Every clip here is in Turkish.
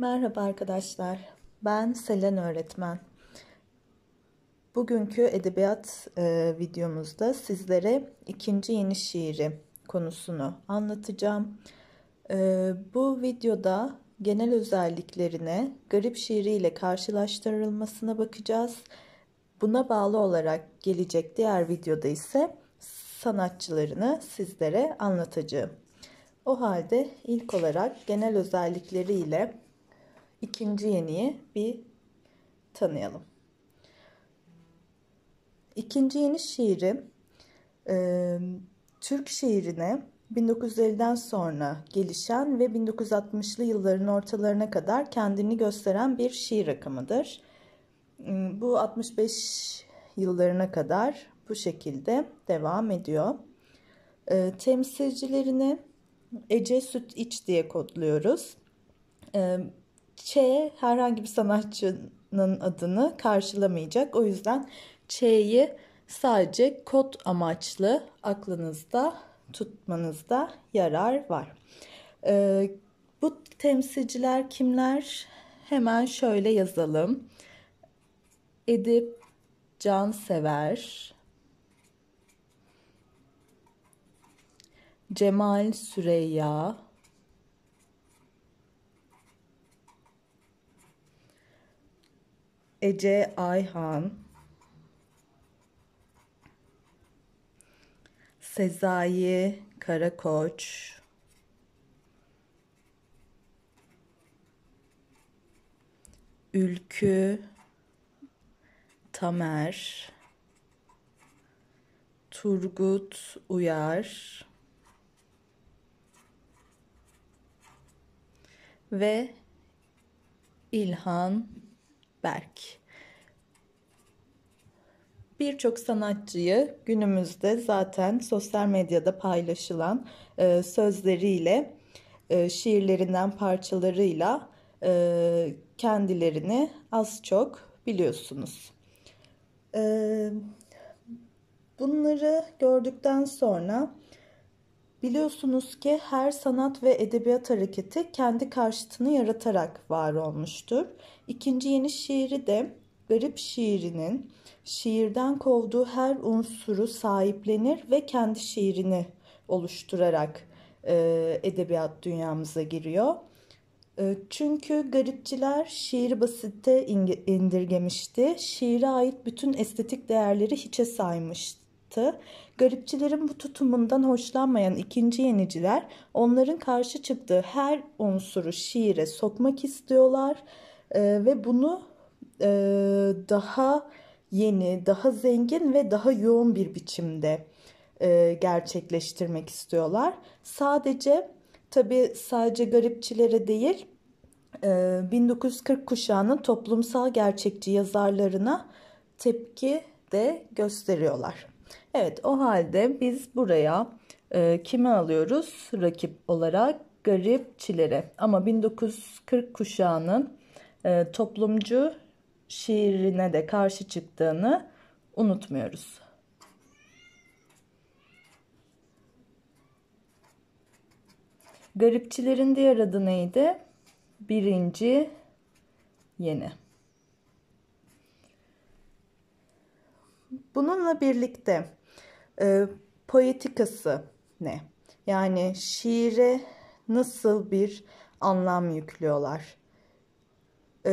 Merhaba arkadaşlar. Ben Selen öğretmen. Bugünkü edebiyat e, videomuzda sizlere ikinci yeni şiiri konusunu anlatacağım. E, bu videoda genel özelliklerine garip şiiriyle karşılaştırılmasına bakacağız. Buna bağlı olarak gelecek diğer videoda ise sanatçılarını sizlere anlatacağım. O halde ilk olarak genel özellikleriyle ikinci yeniyi bir tanıyalım. İkinci yeni şiiri e, Türk şiirine 1950'den sonra gelişen ve 1960'lı yılların ortalarına kadar kendini gösteren bir şiir akımıdır. E, bu 65 yıllarına kadar bu şekilde devam ediyor. E, temsilcilerini Ece Süt İç diye kodluyoruz. E, Ç herhangi bir sanatçının adını karşılamayacak. O yüzden Ç'yi sadece kod amaçlı aklınızda tutmanızda yarar var. Ee, bu temsilciler kimler? Hemen şöyle yazalım. Edip Cansever, Cemal Süreyya, Ece Ayhan, Sezai Karakoç, Ülkü Tamer, Turgut Uyar ve İlhan Berk. Birçok sanatçıyı günümüzde zaten sosyal medyada paylaşılan e, sözleriyle, e, şiirlerinden parçalarıyla e, kendilerini az çok biliyorsunuz. E, bunları gördükten sonra Biliyorsunuz ki her sanat ve edebiyat hareketi kendi karşıtını yaratarak var olmuştur. İkinci yeni şiiri de garip şiirinin şiirden kovduğu her unsuru sahiplenir ve kendi şiirini oluşturarak e, edebiyat dünyamıza giriyor. E, çünkü garipçiler şiiri basitte indirgemişti. Şiire ait bütün estetik değerleri hiçe saymıştı. Garipçilerin bu tutumundan hoşlanmayan ikinci yeniciler onların karşı çıktığı her unsuru şiire sokmak istiyorlar e, ve bunu e, daha yeni, daha zengin ve daha yoğun bir biçimde e, gerçekleştirmek istiyorlar. Sadece tabi sadece garipçilere değil 1940 e, kuşağının toplumsal gerçekçi yazarlarına tepki de gösteriyorlar. Evet o halde biz buraya e, kimi alıyoruz? Rakip olarak garipçilere. Ama 1940 kuşağının e, toplumcu şiirine de karşı çıktığını unutmuyoruz. Garipçilerin diğer adı neydi? Birinci yeni. Bununla birlikte e, poetikası ne? Yani şiire nasıl bir anlam yüklüyorlar? E,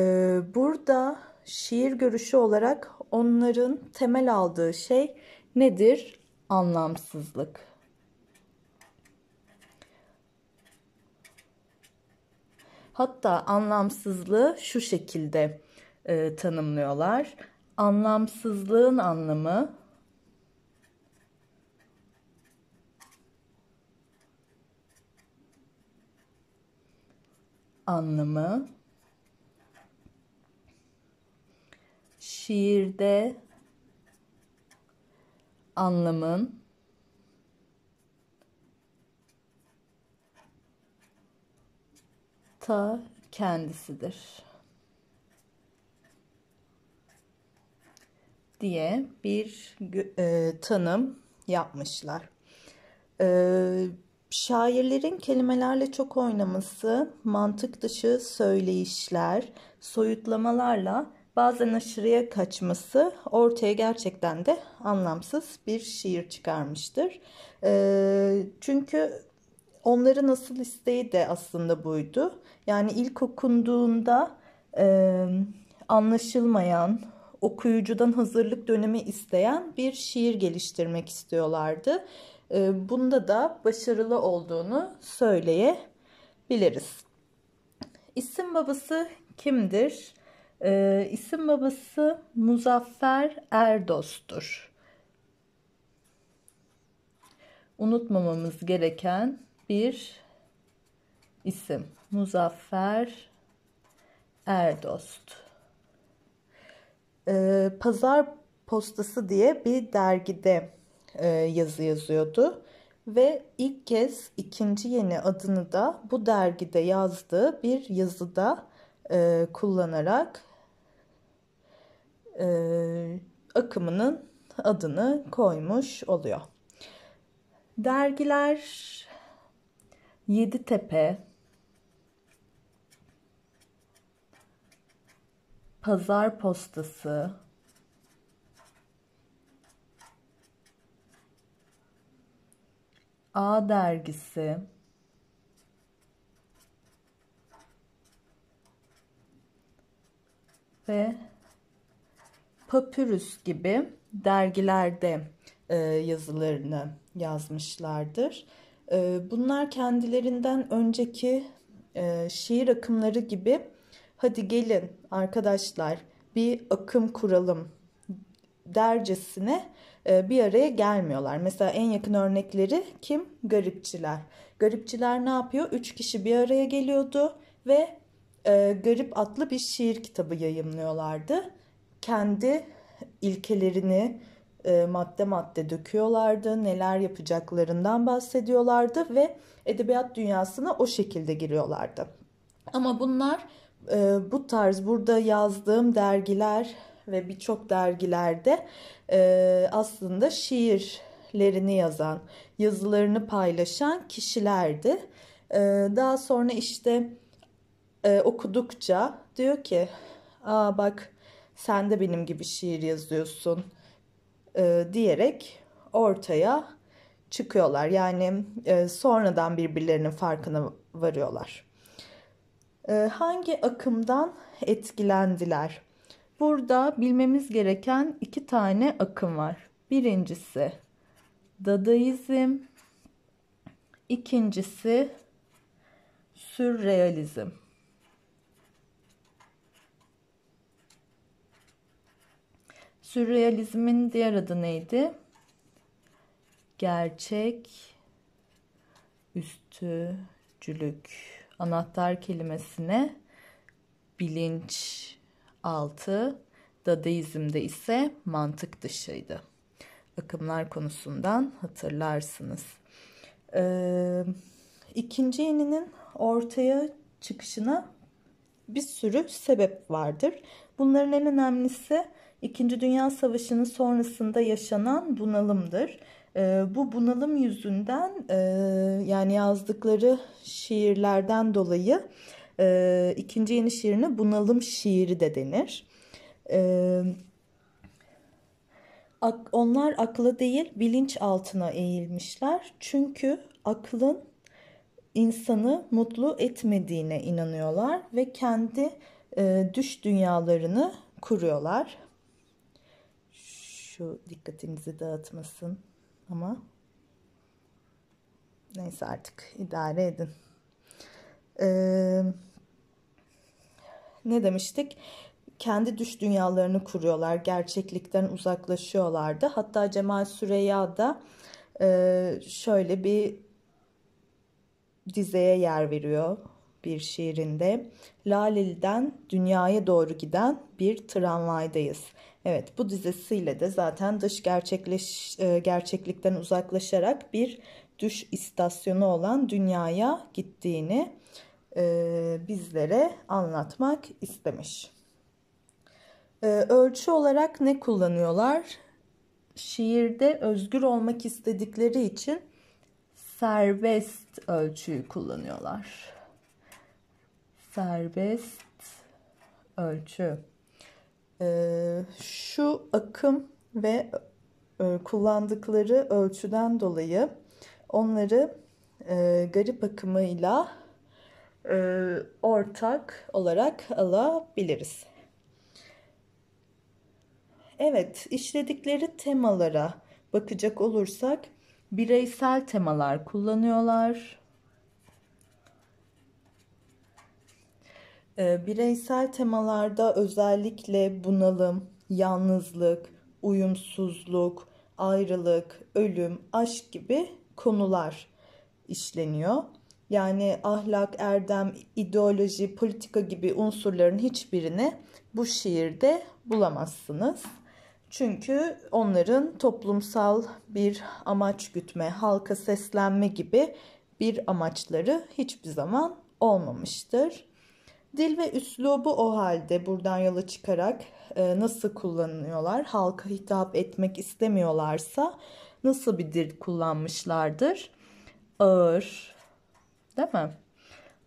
burada şiir görüşü olarak onların temel aldığı şey nedir? Anlamsızlık. Hatta anlamsızlığı şu şekilde e, tanımlıyorlar. Anlamsızlığın anlamı anlamı şiirde anlamın ta kendisidir diye bir e, tanım yapmışlar. E, Şairlerin kelimelerle çok oynaması, mantık dışı söyleyişler, soyutlamalarla bazen aşırıya kaçması ortaya gerçekten de anlamsız bir şiir çıkarmıştır. Ee, çünkü onların asıl isteği de aslında buydu. Yani ilk okunduğunda e, anlaşılmayan, okuyucudan hazırlık dönemi isteyen bir şiir geliştirmek istiyorlardı. Ee, bunda da başarılı olduğunu söyleyebiliriz. İsim babası kimdir? E, isim babası Muzaffer Erdos'tur. Unutmamamız gereken bir isim. Muzaffer Erdost. Ee, pazar Postası diye bir dergide e, yazı yazıyordu. Ve ilk kez ikinci yeni adını da bu dergide yazdığı bir yazıda e, kullanarak e, akımının adını koymuş oluyor. Dergiler Yedi Tepe Pazar Postası, A dergisi, ve Papyrus gibi dergilerde e, yazılarını yazmışlardır. E, bunlar kendilerinden önceki e, şiir akımları gibi hadi gelin arkadaşlar bir akım kuralım dercesine e, bir araya gelmiyorlar. Mesela en yakın örnekleri kim? Garipçiler. Garipçiler ne yapıyor? Üç kişi bir araya geliyordu ve e, Garip adlı bir şiir kitabı yayımlıyorlardı. Kendi ilkelerini e, madde madde döküyorlardı, neler yapacaklarından bahsediyorlardı ve edebiyat dünyasına o şekilde giriyorlardı. Ama bunlar bu tarz burada yazdığım dergiler ve birçok dergilerde e, aslında şiirlerini yazan, yazılarını paylaşan kişilerdi. E, daha sonra işte e, okudukça diyor ki, aa bak sen de benim gibi şiir yazıyorsun e, diyerek ortaya çıkıyorlar. Yani e, sonradan birbirlerinin farkına varıyorlar. E, hangi akımdan etkilendiler? Burada bilmemiz gereken iki tane akım var. Birincisi Dadaizm, ikincisi Sürrealizm. Sürrealizmin diğer adı neydi? Gerçek üstücülük. Anahtar kelimesine bilinç 6 Dadaizm'de ise mantık dışıydı. Akımlar konusundan hatırlarsınız. Ee, ikinci yeninin ortaya çıkışına bir sürü sebep vardır. Bunların en önemlisi İkinci Dünya Savaşı'nın sonrasında yaşanan bunalımdır. Ee, bu bunalım yüzünden e, yani yazdıkları şiirlerden dolayı e, ikinci yeni şiirine bunalım şiiri de denir. E, ak, onlar akla değil bilinç altına eğilmişler. Çünkü aklın insanı mutlu etmediğine inanıyorlar ve kendi e, düş dünyalarını kuruyorlar. Şu dikkatinizi dağıtmasın ama neyse artık idare edin. Ee, ne demiştik? Kendi düş dünyalarını kuruyorlar. Gerçeklikten uzaklaşıyorlardı. Hatta Cemal Süreya da e, şöyle bir dizeye yer veriyor bir şiirinde. Lalilden dünyaya doğru giden bir tramvaydayız. Evet bu dizesiyle de zaten dış gerçekleş, gerçeklikten uzaklaşarak bir düş istasyonu olan dünyaya gittiğini e, bizlere anlatmak istemiş. E, ölçü olarak ne kullanıyorlar? Şiirde özgür olmak istedikleri için serbest ölçüyü kullanıyorlar. Serbest ölçü. E, şu akım ve e, kullandıkları ölçüden dolayı onları garip akımıyla e, ortak olarak alabiliriz. Evet, işledikleri temalara bakacak olursak bireysel temalar kullanıyorlar. E, bireysel temalarda özellikle bunalım, yalnızlık, uyumsuzluk, ayrılık, ölüm, aşk gibi konular işleniyor. Yani ahlak, erdem, ideoloji, politika gibi unsurların hiçbirini bu şiirde bulamazsınız. Çünkü onların toplumsal bir amaç gütme, halka seslenme gibi bir amaçları hiçbir zaman olmamıştır. Dil ve üslubu o halde buradan yola çıkarak e, nasıl kullanıyorlar, halka hitap etmek istemiyorlarsa nasıl bir dil kullanmışlardır? Ağır, değil mi?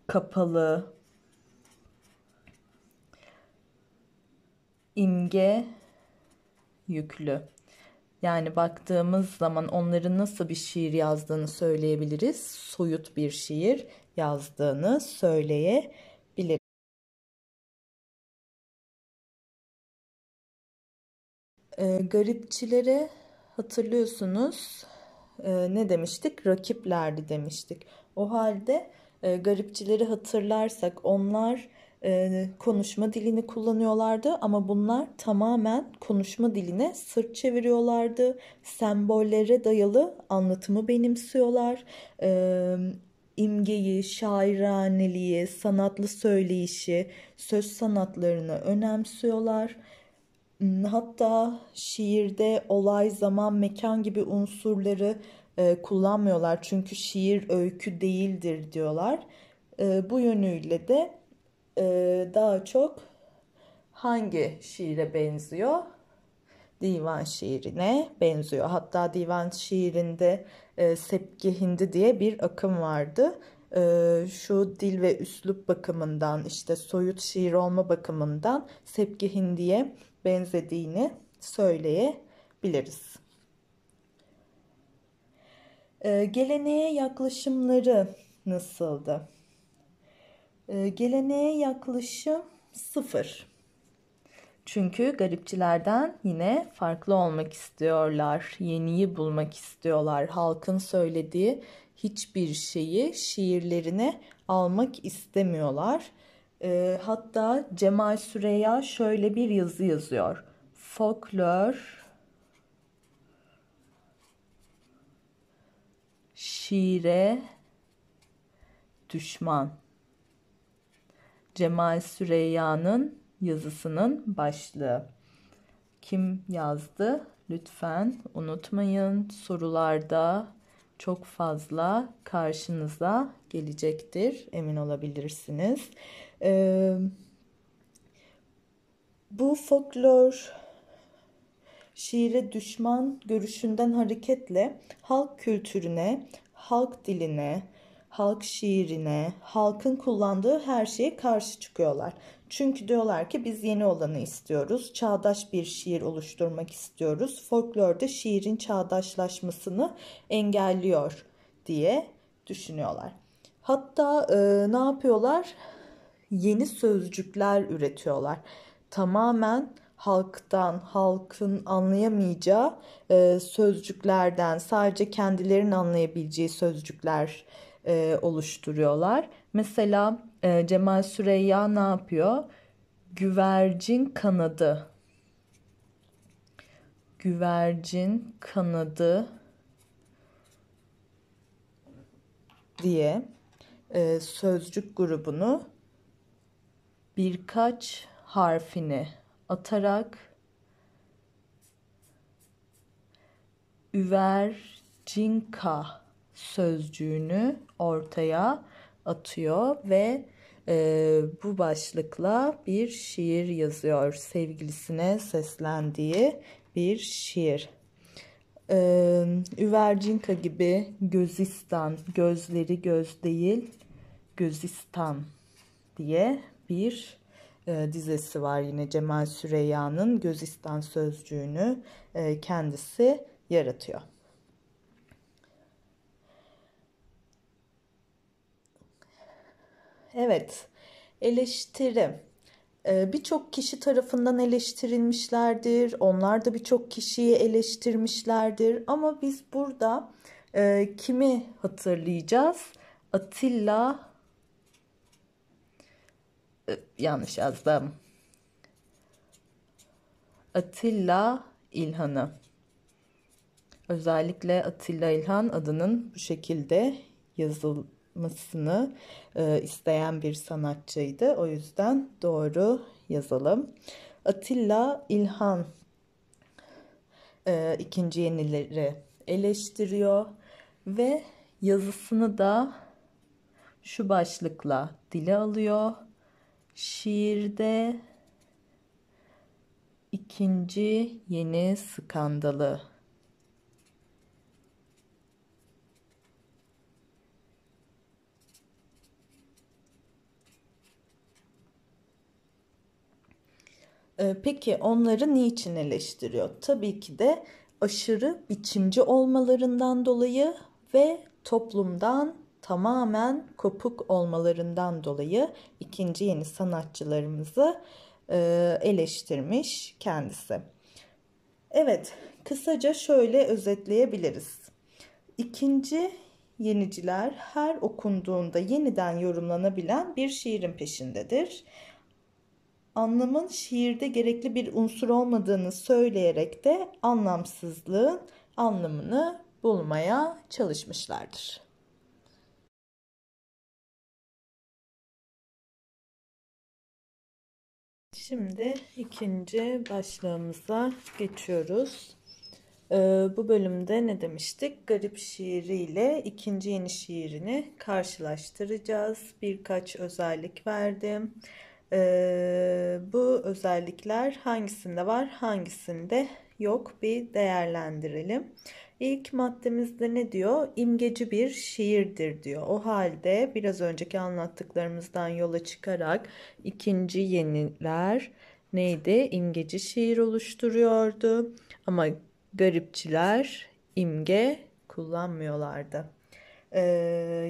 Kapalı. imge yüklü. Yani baktığımız zaman onların nasıl bir şiir yazdığını söyleyebiliriz. Soyut bir şiir yazdığını söyleyebiliriz. E, garipçilere hatırlıyorsunuz e, ne demiştik? Rakiplerdi demiştik. O halde e, garipçileri hatırlarsak onlar e, konuşma dilini kullanıyorlardı ama bunlar tamamen konuşma diline sırt çeviriyorlardı. Sembollere dayalı anlatımı benimsiyorlar. E, imgeyi, şairaneliği, sanatlı söyleyişi, söz sanatlarını önemsiyorlar. Hatta şiirde olay, zaman, mekan gibi unsurları e, kullanmıyorlar. Çünkü şiir öykü değildir diyorlar. E, bu yönüyle de e, daha çok hangi şiire benziyor? Divan şiirine benziyor. Hatta divan şiirinde e, Sepki Hindi diye bir akım vardı. şu dil ve üslup bakımından işte soyut şiir olma bakımından Sepki Hindi'ye benzediğini söyleyebiliriz. Ee, geleneğe yaklaşımları nasıldı? Ee, geleneğe yaklaşım sıfır. Çünkü garipçilerden yine farklı olmak istiyorlar, yeniyi bulmak istiyorlar. Halkın söylediği hiçbir şeyi şiirlerine almak istemiyorlar. E, hatta Cemal Süreya şöyle bir yazı yazıyor. Folklor şiire düşman. Cemal Süreyya'nın yazısının başlığı. Kim yazdı? Lütfen unutmayın sorularda çok fazla karşınıza gelecektir emin olabilirsiniz. Ee, bu folklor şiire düşman görüşünden hareketle halk kültürüne halk diline, halk şiirine, halkın kullandığı her şeye karşı çıkıyorlar. Çünkü diyorlar ki biz yeni olanı istiyoruz. Çağdaş bir şiir oluşturmak istiyoruz. Folklorda şiirin çağdaşlaşmasını engelliyor diye düşünüyorlar. Hatta e, ne yapıyorlar? Yeni sözcükler üretiyorlar. Tamamen halktan, halkın anlayamayacağı e, sözcüklerden sadece kendilerinin anlayabileceği sözcükler e, oluşturuyorlar. Mesela e, Cemal Süreyya ne yapıyor? Güvercin kanadı. Güvercin kanadı diye e, sözcük grubunu birkaç harfini atarak üvercinka sözcüğünü ortaya atıyor ve e, bu başlıkla bir şiir yazıyor. Sevgilisine seslendiği bir şiir. E, üvercinka gibi gözistan, gözleri göz değil gözistan diye bir e, dizesi var yine Cemal Süreyya'nın Gözistan sözcüğünü e, kendisi yaratıyor. Evet, eleştiri e, birçok kişi tarafından eleştirilmişlerdir. Onlar da birçok kişiyi eleştirmişlerdir. Ama biz burada kimi hatırlayacağız? Atilla yanlış yazdım. Atilla İlhan'ı. Özellikle Atilla İlhan adının bu şekilde yazılmasını e, isteyen bir sanatçıydı. O yüzden doğru yazalım. Atilla İlhan e, ikinci yenileri eleştiriyor ve yazısını da şu başlıkla dile alıyor. Şiirde ikinci yeni skandalı. Ee, peki onları niçin eleştiriyor? Tabii ki de aşırı biçimci olmalarından dolayı ve toplumdan tamamen kopuk olmalarından dolayı ikinci yeni sanatçılarımızı e, eleştirmiş kendisi. Evet, kısaca şöyle özetleyebiliriz. İkinci yeniciler her okunduğunda yeniden yorumlanabilen bir şiirin peşindedir. Anlamın şiirde gerekli bir unsur olmadığını söyleyerek de anlamsızlığın anlamını bulmaya çalışmışlardır. Şimdi ikinci başlığımıza geçiyoruz. Ee, bu bölümde ne demiştik? Garip şiiri ile ikinci yeni şiirini karşılaştıracağız. Birkaç özellik verdim. Ee, bu özellikler hangisinde var, hangisinde yok bir değerlendirelim. İlk maddemizde ne diyor? İmgeci bir şiirdir diyor. O halde biraz önceki anlattıklarımızdan yola çıkarak ikinci yeniler neydi? İmgeci şiir oluşturuyordu. Ama garipçiler imge kullanmıyorlardı. Ee,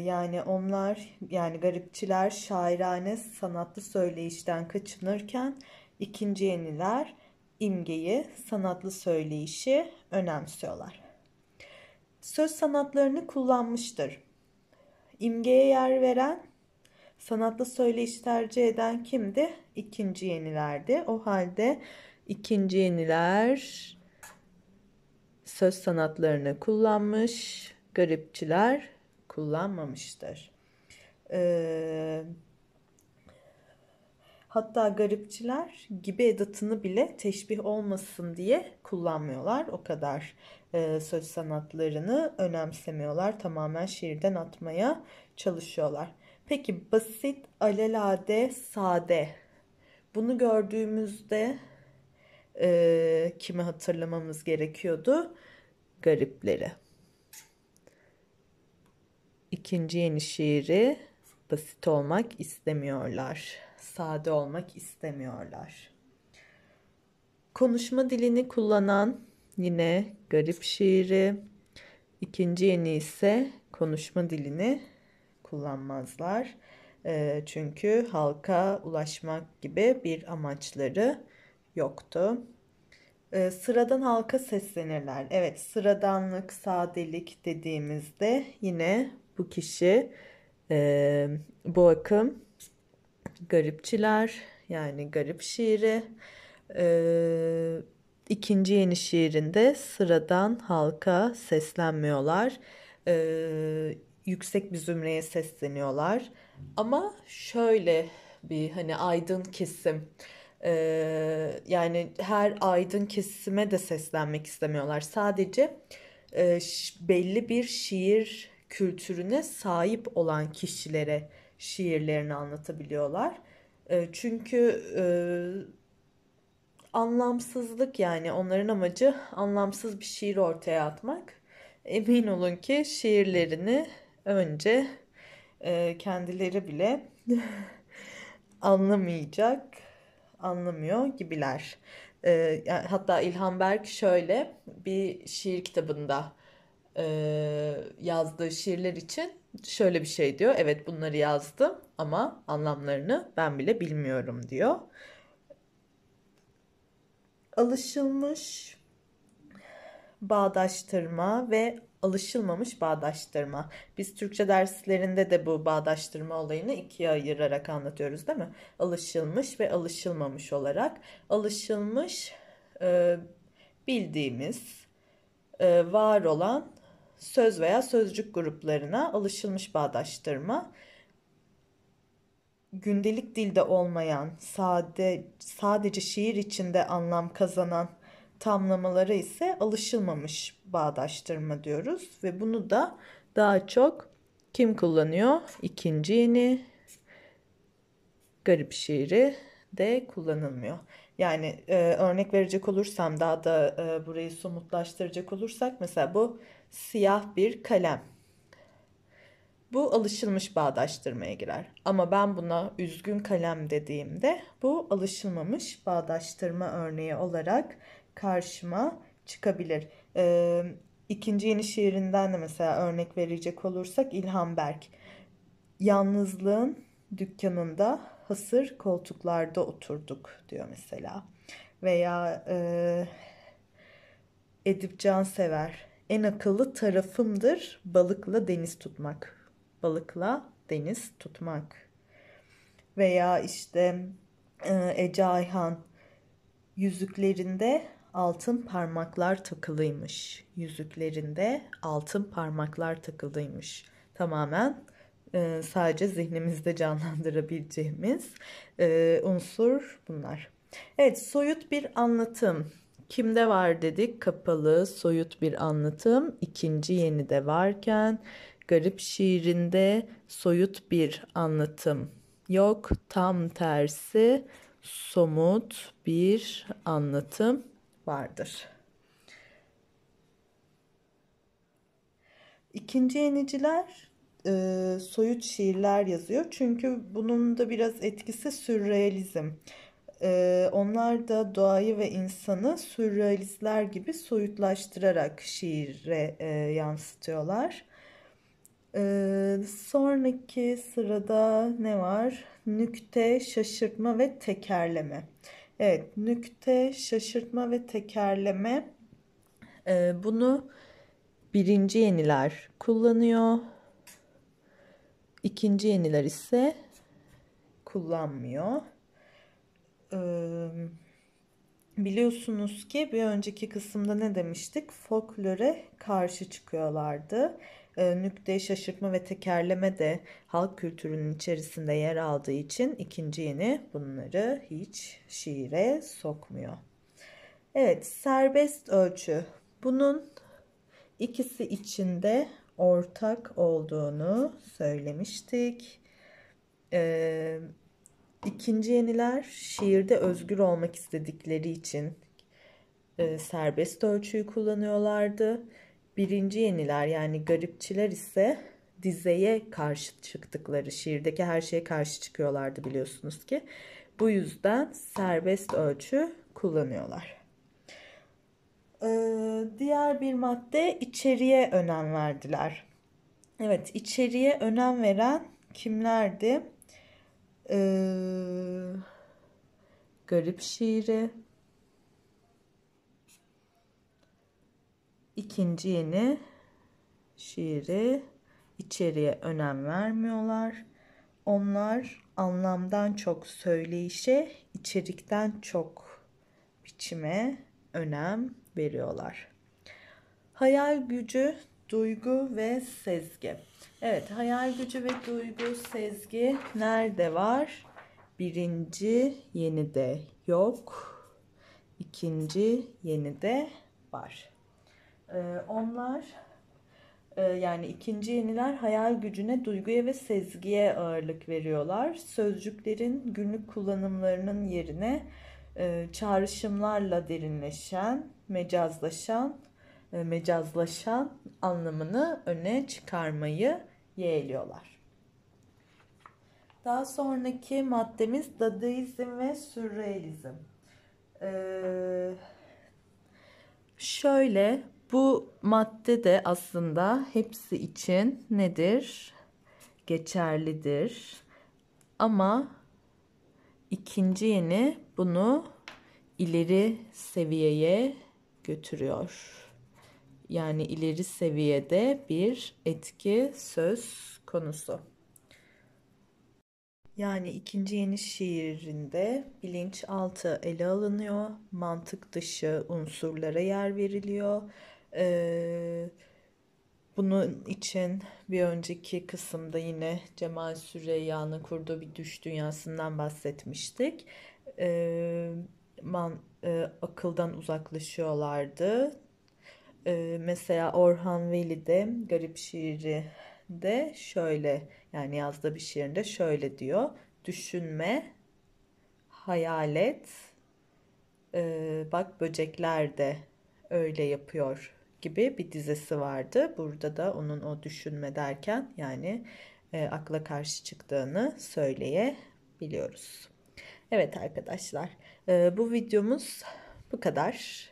yani onlar yani garipçiler şairane sanatlı söyleyişten kaçınırken ikinci yeniler imgeyi sanatlı söyleyişi önemsiyorlar söz sanatlarını kullanmıştır. İmgeye yer veren, sanatlı söyleyiş tercih eden kimdi? İkinci yenilerdi. O halde ikinci yeniler söz sanatlarını kullanmış, garipçiler kullanmamıştır. Ee, Hatta garipçiler gibi edatını bile teşbih olmasın diye kullanmıyorlar. O kadar e, söz sanatlarını önemsemiyorlar. Tamamen şiirden atmaya çalışıyorlar. Peki basit, alelade, sade. Bunu gördüğümüzde e, kimi hatırlamamız gerekiyordu? Garipleri. İkinci yeni şiiri basit olmak istemiyorlar sade olmak istemiyorlar. Konuşma dilini kullanan yine garip şiiri. İkinci yeni ise konuşma dilini kullanmazlar. E, çünkü halka ulaşmak gibi bir amaçları yoktu. E, sıradan halka seslenirler. Evet sıradanlık, sadelik dediğimizde yine bu kişi e, bu akım Garipçiler yani garip şiiri. Ee, ikinci yeni şiirinde sıradan halka seslenmiyorlar. Ee, yüksek bir zümreye sesleniyorlar. Ama şöyle bir hani aydın kesim. Ee, yani her aydın kesime de seslenmek istemiyorlar. Sadece e, belli bir şiir kültürüne sahip olan kişilere şiirlerini anlatabiliyorlar. Ee, çünkü e, anlamsızlık yani onların amacı anlamsız bir şiir ortaya atmak. Emin olun ki şiirlerini önce e, kendileri bile anlamayacak, anlamıyor gibiler. E, hatta İlhan Berk şöyle bir şiir kitabında e, yazdığı şiirler için şöyle bir şey diyor. Evet bunları yazdım ama anlamlarını ben bile bilmiyorum diyor. Alışılmış bağdaştırma ve alışılmamış bağdaştırma. Biz Türkçe derslerinde de bu bağdaştırma olayını ikiye ayırarak anlatıyoruz değil mi? Alışılmış ve alışılmamış olarak. Alışılmış e, bildiğimiz, e, var olan söz veya sözcük gruplarına alışılmış bağdaştırma gündelik dilde olmayan, sade, sadece şiir içinde anlam kazanan tamlamalara ise alışılmamış bağdaştırma diyoruz ve bunu da daha çok kim kullanıyor? İkinci yeni garip şiiri de kullanılmıyor. Yani e, örnek verecek olursam daha da e, burayı somutlaştıracak olursak mesela bu siyah bir kalem. Bu alışılmış bağdaştırmaya girer. Ama ben buna üzgün kalem dediğimde bu alışılmamış bağdaştırma örneği olarak karşıma çıkabilir. Ee, ikinci yeni şiirinden de mesela örnek verecek olursak İlhan Berk. Yalnızlığın dükkanında hasır koltuklarda oturduk diyor mesela. Veya e, Edip Cansever en akıllı tarafımdır balıkla deniz tutmak. Balıkla deniz tutmak. Veya işte e, Ece Ayhan yüzüklerinde altın parmaklar takılıymış. Yüzüklerinde altın parmaklar takılıymış. Tamamen e, sadece zihnimizde canlandırabileceğimiz e, unsur bunlar. Evet soyut bir anlatım Kimde var dedik kapalı soyut bir anlatım. İkinci yeni de varken garip şiirinde soyut bir anlatım yok. Tam tersi somut bir anlatım vardır. İkinci yeniciler e, soyut şiirler yazıyor. Çünkü bunun da biraz etkisi sürrealizm. Ee, onlar da doğayı ve insanı sürrealistler gibi soyutlaştırarak şiire e, yansıtıyorlar. Ee, sonraki sırada ne var? Nükte, şaşırtma ve tekerleme. Evet, nükte, şaşırtma ve tekerleme. Ee, bunu birinci yeniler kullanıyor. İkinci yeniler ise kullanmıyor biliyorsunuz ki bir önceki kısımda ne demiştik? Folklore karşı çıkıyorlardı. E, nükte, şaşırtma ve tekerleme de halk kültürünün içerisinde yer aldığı için ikinci yeni bunları hiç şiire sokmuyor. Evet, serbest ölçü. Bunun ikisi içinde ortak olduğunu söylemiştik. Ee, İkinci yeniler şiirde özgür olmak istedikleri için e, serbest ölçüyü kullanıyorlardı. Birinci yeniler yani garipçiler ise dizeye karşı çıktıkları şiirdeki her şeye karşı çıkıyorlardı biliyorsunuz ki. Bu yüzden serbest ölçü kullanıyorlar. Ee, diğer bir madde içeriye önem verdiler. Evet içeriye önem veren kimlerdi? Ee, garip şiiri. ikinci yeni şiiri içeriye önem vermiyorlar. Onlar anlamdan çok söyleyişe, içerikten çok biçime önem veriyorlar. Hayal gücü duygu ve sezgi. Evet hayal gücü ve duygu sezgi nerede var? Birinci yeni de yok. İkinci yeni de var. Ee, onlar e, yani ikinci yeniler hayal gücüne, duyguya ve sezgiye ağırlık veriyorlar. Sözcüklerin günlük kullanımlarının yerine e, çağrışımlarla derinleşen, mecazlaşan e, mecazlaşan anlamını öne çıkarmayı yeğliyorlar. Daha sonraki maddemiz Dadaizm ve Sürrealizm. Ee, şöyle bu madde de aslında hepsi için nedir? Geçerlidir. Ama ikinci yeni bunu ileri seviyeye götürüyor yani ileri seviyede bir etki söz konusu. Yani ikinci yeni şiirinde bilinçaltı ele alınıyor, mantık dışı unsurlara yer veriliyor. Ee, bunun için bir önceki kısımda yine Cemal Süreyya'nın kurduğu bir düş dünyasından bahsetmiştik. Ee, man, e, akıldan uzaklaşıyorlardı. Ee, mesela Orhan Veli'de Garip şiiri de şöyle yani yazda bir şiirinde şöyle diyor. Düşünme, hayal et, e, ee, bak böcekler de öyle yapıyor gibi bir dizesi vardı. Burada da onun o düşünme derken yani e, akla karşı çıktığını söyleyebiliyoruz. Evet arkadaşlar e, bu videomuz bu kadar.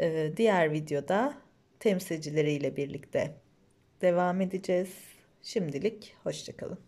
E, diğer videoda temsilcileriyle birlikte devam edeceğiz. Şimdilik hoşçakalın.